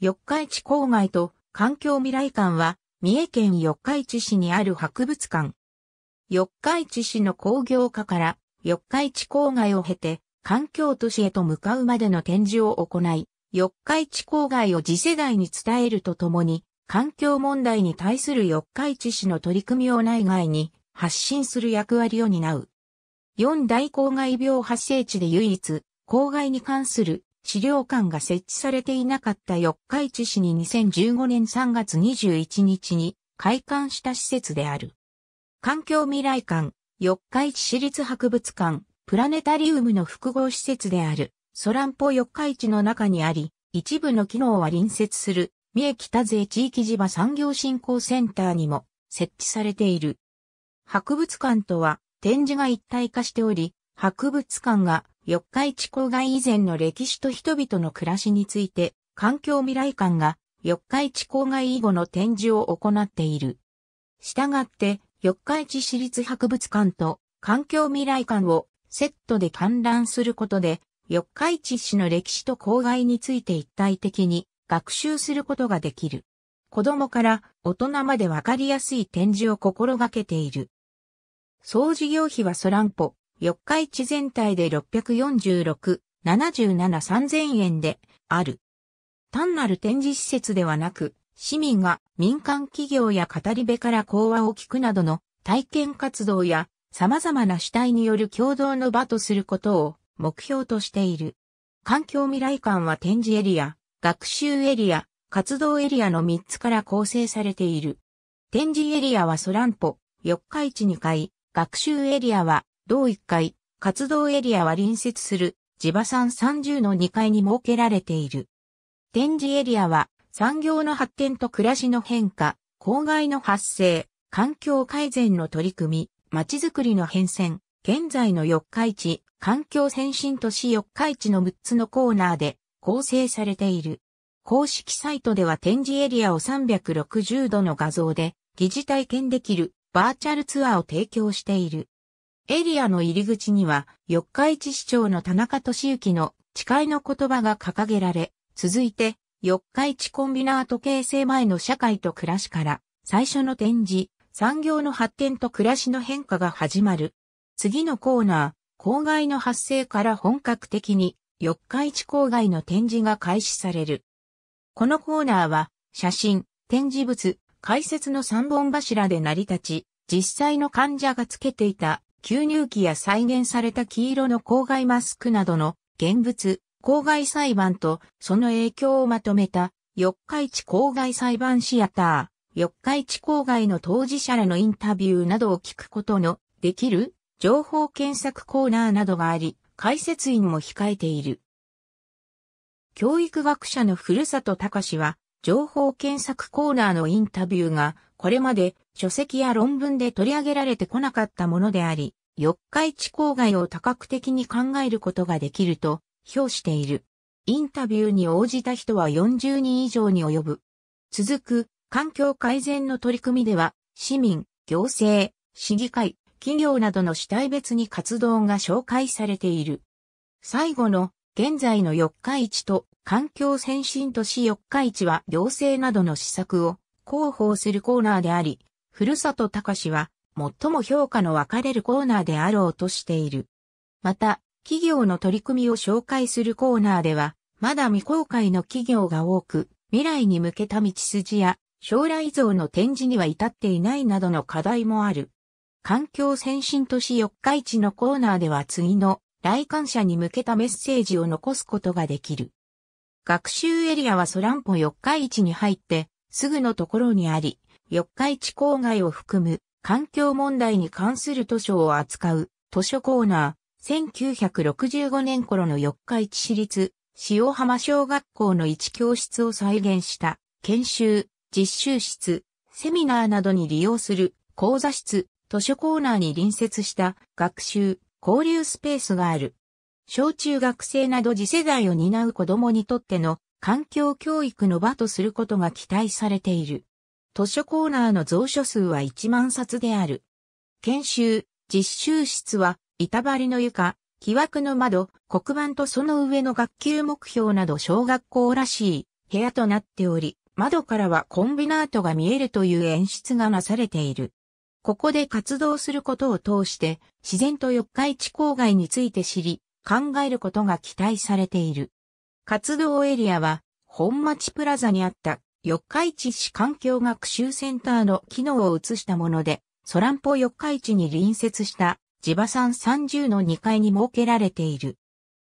四日市郊外と環境未来館は、三重県四日市市にある博物館。四日市市の工業化から四日市郊外を経て環境都市へと向かうまでの展示を行い、四日市郊外を次世代に伝えるとともに、環境問題に対する四日市市の取り組みを内外に発信する役割を担う。四大郊外病発生地で唯一、郊外に関する資料館が設置されていなかった四日市市に2015年3月21日に開館した施設である。環境未来館、四日市市立博物館、プラネタリウムの複合施設である、ソランポ四日市の中にあり、一部の機能は隣接する、三重北税地域地場産業振興センターにも設置されている。博物館とは展示が一体化しており、博物館が四日市郊外以前の歴史と人々の暮らしについて、環境未来館が四日市郊外以後の展示を行っている。したがって、四日市市立博物館と環境未来館をセットで観覧することで、四日市市の歴史と郊外について一体的に学習することができる。子供から大人までわかりやすい展示を心がけている。総事業費はソランポ、四日市全体で646、773000円である。単なる展示施設ではなく、市民が民間企業や語り部から講話を聞くなどの体験活動や様々な主体による共同の場とすることを目標としている。環境未来館は展示エリア、学習エリア、活動エリアの3つから構成されている。展示エリアはソランポ、四日市2階、学習エリアは同1階、活動エリアは隣接する地場産30の2階に設けられている。展示エリアは産業の発展と暮らしの変化、公害の発生、環境改善の取り組み、街づくりの変遷、現在の四日市、環境先進都市四日市の6つのコーナーで構成されている。公式サイトでは展示エリアを360度の画像で疑似体験できるバーチャルツアーを提供している。エリアの入り口には、四日市市長の田中俊之の誓いの言葉が掲げられ、続いて、四日市コンビナート形成前の社会と暮らしから、最初の展示、産業の発展と暮らしの変化が始まる。次のコーナー、郊外の発生から本格的に、四日市郊外の展示が開始される。このコーナーは、写真、展示物、解説の三本柱で成り立ち、実際の患者がつけていた吸入器や再現された黄色の公害マスクなどの現物、公害裁判とその影響をまとめた、四日市公害裁判シアター、四日市公害の当事者らのインタビューなどを聞くことのできる情報検索コーナーなどがあり、解説員も控えている。教育学者の古里隆は、情報検索コーナーのインタビューが、これまで書籍や論文で取り上げられてこなかったものであり、四日市郊外を多角的に考えることができると評している。インタビューに応じた人は40人以上に及ぶ。続く環境改善の取り組みでは、市民、行政、市議会、企業などの主体別に活動が紹介されている。最後の現在の四日市と環境先進都市四日市は行政などの施策を広報するコーナーであり、ふるさと高しは、最も評価の分かれるコーナーであろうとしている。また、企業の取り組みを紹介するコーナーでは、まだ未公開の企業が多く、未来に向けた道筋や将来像の展示には至っていないなどの課題もある。環境先進都市四日市のコーナーでは次の来館者に向けたメッセージを残すことができる。学習エリアはソランポ四日市に入ってすぐのところにあり、四日市郊外を含む環境問題に関する図書を扱う図書コーナー、1965年頃の四日市市立塩浜小学校の一教室を再現した研修、実習室、セミナーなどに利用する講座室、図書コーナーに隣接した学習、交流スペースがある。小中学生など次世代を担う子供にとっての環境教育の場とすることが期待されている。図書コーナーの蔵書数は1万冊である。研修、実習室は、板張りの床、木枠の窓、黒板とその上の学級目標など小学校らしい部屋となっており、窓からはコンビナートが見えるという演出がなされている。ここで活動することを通して、自然と四日市郊外について知り、考えることが期待されている。活動エリアは、本町プラザにあった四日市市環境学習センターの機能を移したもので、ソランポ四日市に隣接した地場産30の2階に設けられている。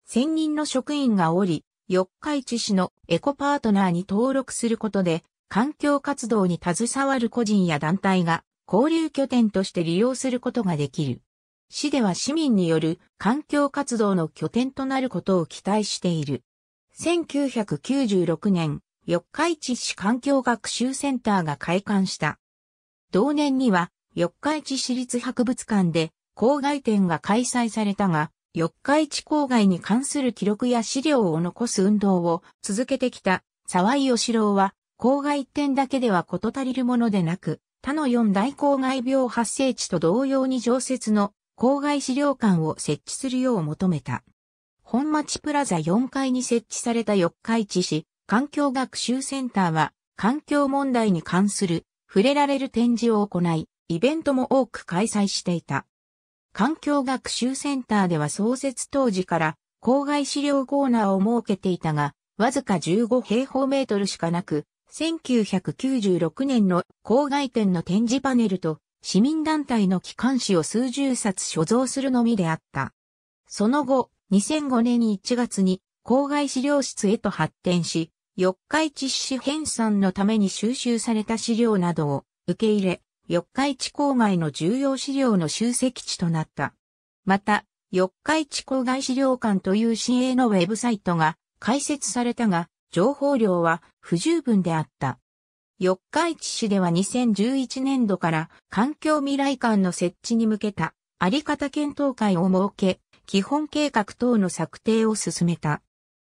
専任の職員がおり、四日市市のエコパートナーに登録することで、環境活動に携わる個人や団体が交流拠点として利用することができる。市では市民による環境活動の拠点となることを期待している。1996年、四日市市環境学習センターが開館した。同年には、四日市市立博物館で、郊外展が開催されたが、四日市郊外に関する記録や資料を残す運動を続けてきた沢井義郎は、郊外展だけでは事足りるものでなく、他の四大郊外病発生地と同様に常設の郊外資料館を設置するよう求めた。本町プラザ4階に設置された四日市市環境学習センターは、環境問題に関する触れられる展示を行い、イベントも多く開催していた。環境学習センターでは創設当時から郊外資料コーナーを設けていたが、わずか15平方メートルしかなく、1996年の郊外店の展示パネルと市民団体の機関紙を数十冊所蔵するのみであった。その後、2005年1月に郊外資料室へと発展し、四日市市編纂のために収集された資料などを受け入れ、四日市郊外の重要資料の集積地となった。また、四日市郊外資料館という市営のウェブサイトが開設されたが、情報量は不十分であった。四日市市では2011年度から環境未来館の設置に向けたあり方検討会を設け、基本計画等の策定を進めた。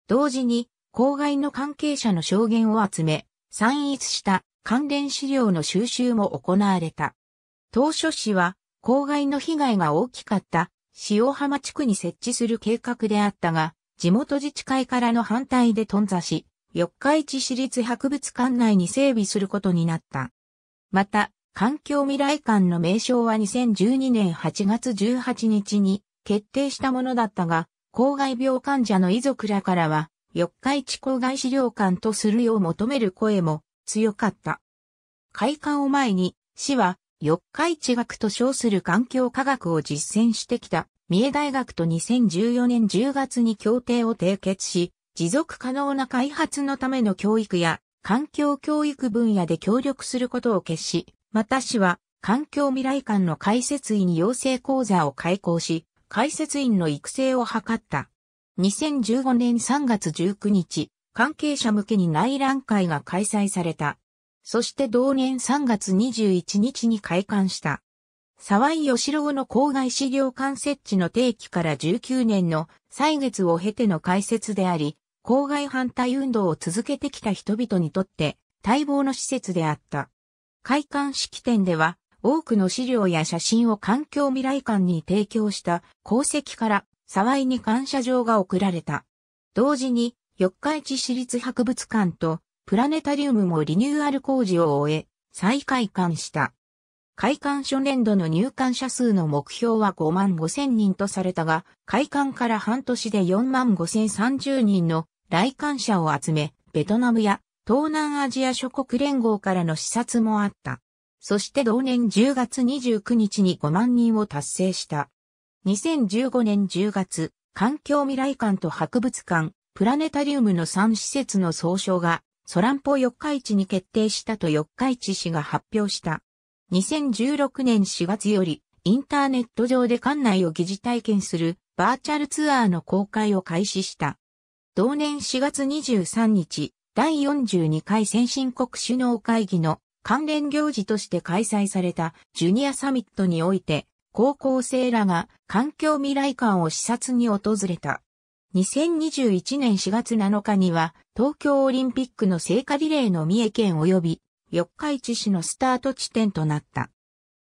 同時に公害の関係者の証言を集め、散逸した関連資料の収集も行われた。当初市は、公害の被害が大きかった塩浜地区に設置する計画であったが、地元自治会からの反対で頓挫し、四日市市立博物館内に整備することになった。また、環境未来館の名称は2012年8月18日に決定したものだったが、公害病患者の遺族らからは、四日市郊外資料館とするよう求める声も強かった。開館を前に、市は四日市学と称する環境科学を実践してきた三重大学と2014年10月に協定を締結し、持続可能な開発のための教育や環境教育分野で協力することを決し、また市は環境未来館の解説員養成講座を開講し、解説員の育成を図った。2015年3月19日、関係者向けに内覧会が開催された。そして同年3月21日に開館した。沢井義郎の郊外資料館設置の定期から19年の歳月を経ての開設であり、郊外反対運動を続けてきた人々にとって待望の施設であった。開館式典では、多くの資料や写真を環境未来館に提供した功績から沢井に感謝状が贈られた。同時に、四日市市立博物館とプラネタリウムもリニューアル工事を終え、再開館した。開館初年度の入館者数の目標は5万5千人とされたが、開館から半年で4万5千30人の来館者を集め、ベトナムや東南アジア諸国連合からの視察もあった。そして同年10月29日に5万人を達成した。2015年10月、環境未来館と博物館、プラネタリウムの3施設の総称が、ソランポ四日市に決定したと四日市市が発表した。2016年4月より、インターネット上で館内を疑似体験するバーチャルツアーの公開を開始した。同年4月23日、第42回先進国首脳会議の関連行事として開催されたジュニアサミットにおいて、高校生らが環境未来館を視察に訪れた。2021年4月7日には東京オリンピックの聖火リレーの三重県及び四日市市のスタート地点となった。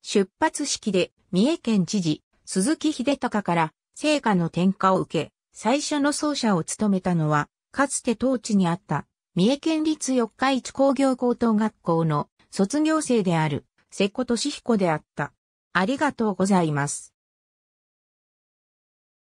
出発式で三重県知事鈴木秀隆から聖火の点火を受け、最初の奏者を務めたのは、かつて当地にあった三重県立四日市工業高等学校の卒業生である瀬古利彦であった。ありがとうございます。